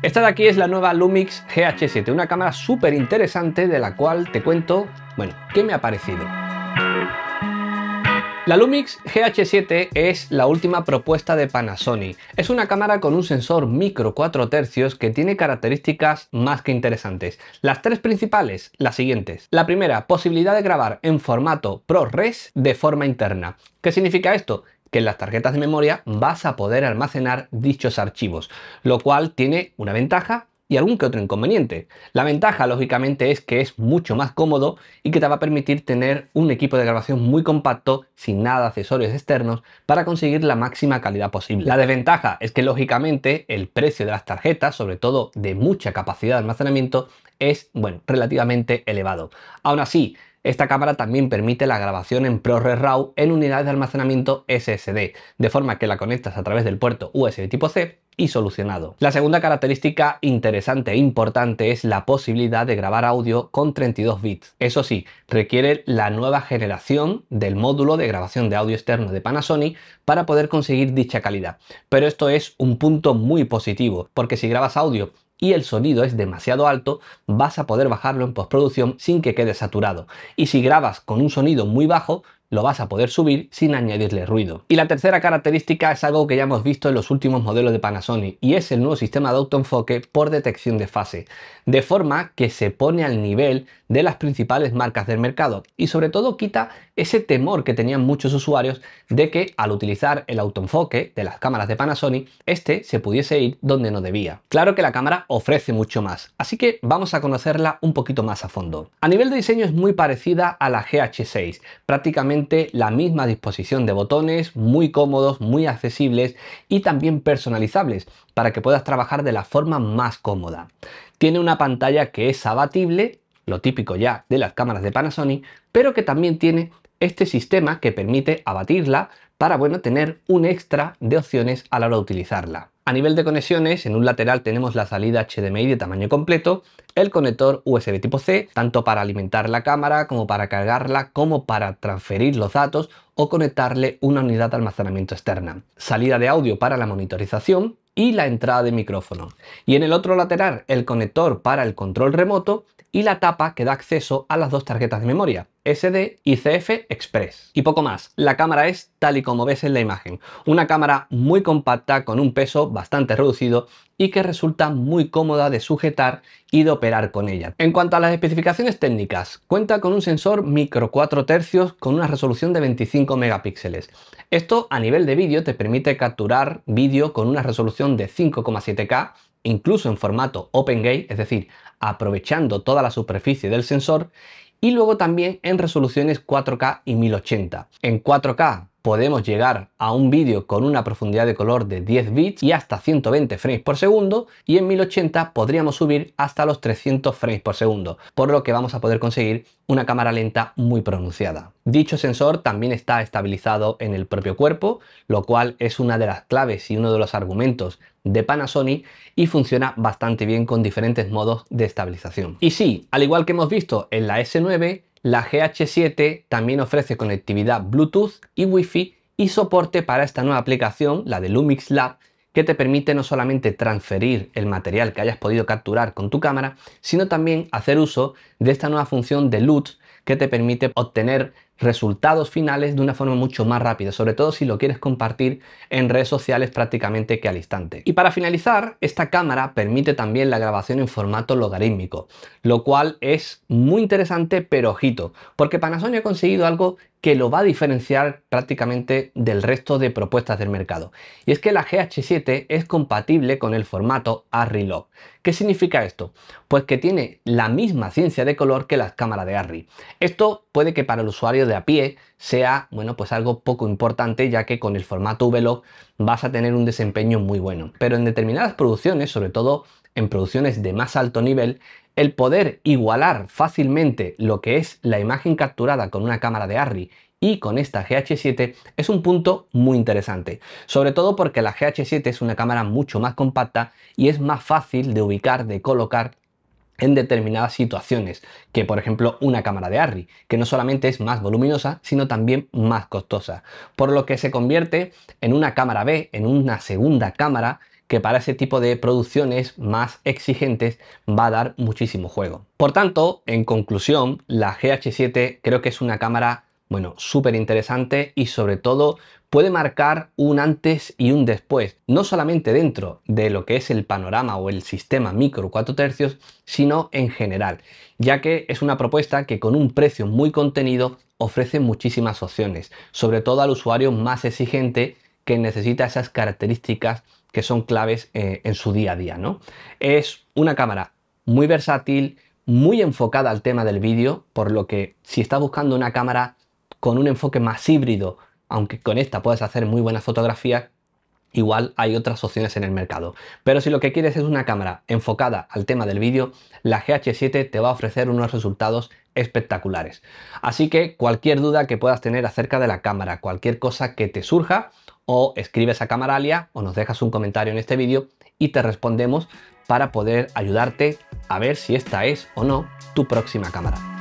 Esta de aquí es la nueva Lumix GH7, una cámara súper interesante de la cual te cuento, bueno, qué me ha parecido. La Lumix GH7 es la última propuesta de Panasonic. Es una cámara con un sensor micro 4 tercios que tiene características más que interesantes. Las tres principales, las siguientes. La primera, posibilidad de grabar en formato ProRes de forma interna. ¿Qué significa esto? que en las tarjetas de memoria vas a poder almacenar dichos archivos, lo cual tiene una ventaja y algún que otro inconveniente. La ventaja, lógicamente, es que es mucho más cómodo y que te va a permitir tener un equipo de grabación muy compacto, sin nada de accesorios externos, para conseguir la máxima calidad posible. La desventaja es que, lógicamente, el precio de las tarjetas, sobre todo de mucha capacidad de almacenamiento, es, bueno, relativamente elevado. Aún así, esta cámara también permite la grabación en ProRes RAW en unidades de almacenamiento SSD, de forma que la conectas a través del puerto USB tipo C y solucionado. La segunda característica interesante e importante es la posibilidad de grabar audio con 32 bits. Eso sí, requiere la nueva generación del módulo de grabación de audio externo de Panasonic para poder conseguir dicha calidad. Pero esto es un punto muy positivo, porque si grabas audio y el sonido es demasiado alto, vas a poder bajarlo en postproducción sin que quede saturado. Y si grabas con un sonido muy bajo, lo vas a poder subir sin añadirle ruido. Y la tercera característica es algo que ya hemos visto en los últimos modelos de Panasonic y es el nuevo sistema de autoenfoque por detección de fase, de forma que se pone al nivel de las principales marcas del mercado y sobre todo quita ese temor que tenían muchos usuarios de que al utilizar el autoenfoque de las cámaras de Panasonic, este se pudiese ir donde no debía. Claro que la cámara ofrece mucho más, así que vamos a conocerla un poquito más a fondo. A nivel de diseño es muy parecida a la GH6, prácticamente la misma disposición de botones, muy cómodos, muy accesibles y también personalizables para que puedas trabajar de la forma más cómoda. Tiene una pantalla que es abatible, lo típico ya de las cámaras de Panasonic, pero que también tiene este sistema que permite abatirla para bueno, tener un extra de opciones a la hora de utilizarla. A nivel de conexiones, en un lateral tenemos la salida HDMI de tamaño completo, el conector USB tipo C, tanto para alimentar la cámara como para cargarla, como para transferir los datos o conectarle una unidad de almacenamiento externa. Salida de audio para la monitorización y la entrada de micrófono. Y en el otro lateral, el conector para el control remoto y la tapa que da acceso a las dos tarjetas de memoria, SD CF Express. Y poco más, la cámara es tal y como ves en la imagen, una cámara muy compacta con un peso bastante reducido y que resulta muy cómoda de sujetar y de operar con ella. En cuanto a las especificaciones técnicas, cuenta con un sensor micro 4 tercios con una resolución de 25 megapíxeles. Esto a nivel de vídeo te permite capturar vídeo con una resolución de 5,7K incluso en formato Open OpenGate, es decir, aprovechando toda la superficie del sensor y luego también en resoluciones 4K y 1080. En 4K podemos llegar a un vídeo con una profundidad de color de 10 bits y hasta 120 frames por segundo y en 1080 podríamos subir hasta los 300 frames por segundo, por lo que vamos a poder conseguir una cámara lenta muy pronunciada. Dicho sensor también está estabilizado en el propio cuerpo, lo cual es una de las claves y uno de los argumentos de Panasonic y funciona bastante bien con diferentes modos de estabilización. Y sí, al igual que hemos visto en la S9, la GH7 también ofrece conectividad Bluetooth y Wi-Fi y soporte para esta nueva aplicación, la de Lumix Lab, que te permite no solamente transferir el material que hayas podido capturar con tu cámara, sino también hacer uso de esta nueva función de LUT que te permite obtener resultados finales de una forma mucho más rápida, sobre todo si lo quieres compartir en redes sociales prácticamente que al instante. Y para finalizar, esta cámara permite también la grabación en formato logarítmico, lo cual es muy interesante, pero ojito, porque Panasonic ha conseguido algo que lo va a diferenciar prácticamente del resto de propuestas del mercado. Y es que la GH7 es compatible con el formato ARRI Log. ¿Qué significa esto? Pues que tiene la misma ciencia de color que las cámaras de ARRI. Esto puede que para el usuario de a pie sea, bueno, pues algo poco importante, ya que con el formato VLOG vas a tener un desempeño muy bueno. Pero en determinadas producciones, sobre todo en producciones de más alto nivel, el poder igualar fácilmente lo que es la imagen capturada con una cámara de ARRI y con esta GH7 es un punto muy interesante, sobre todo porque la GH7 es una cámara mucho más compacta y es más fácil de ubicar, de colocar en determinadas situaciones, que por ejemplo una cámara de ARRI, que no solamente es más voluminosa, sino también más costosa, por lo que se convierte en una cámara B, en una segunda cámara que para ese tipo de producciones más exigentes va a dar muchísimo juego. Por tanto, en conclusión, la GH7 creo que es una cámara bueno, súper interesante y sobre todo puede marcar un antes y un después, no solamente dentro de lo que es el panorama o el sistema micro 4 tercios, sino en general, ya que es una propuesta que con un precio muy contenido ofrece muchísimas opciones, sobre todo al usuario más exigente que necesita esas características que son claves eh, en su día a día, ¿no? Es una cámara muy versátil, muy enfocada al tema del vídeo, por lo que si está buscando una cámara con un enfoque más híbrido, aunque con esta puedes hacer muy buenas fotografías, igual hay otras opciones en el mercado. Pero si lo que quieres es una cámara enfocada al tema del vídeo, la GH7 te va a ofrecer unos resultados espectaculares. Así que cualquier duda que puedas tener acerca de la cámara, cualquier cosa que te surja, o escribes a Camaralia o nos dejas un comentario en este vídeo y te respondemos para poder ayudarte a ver si esta es o no tu próxima cámara.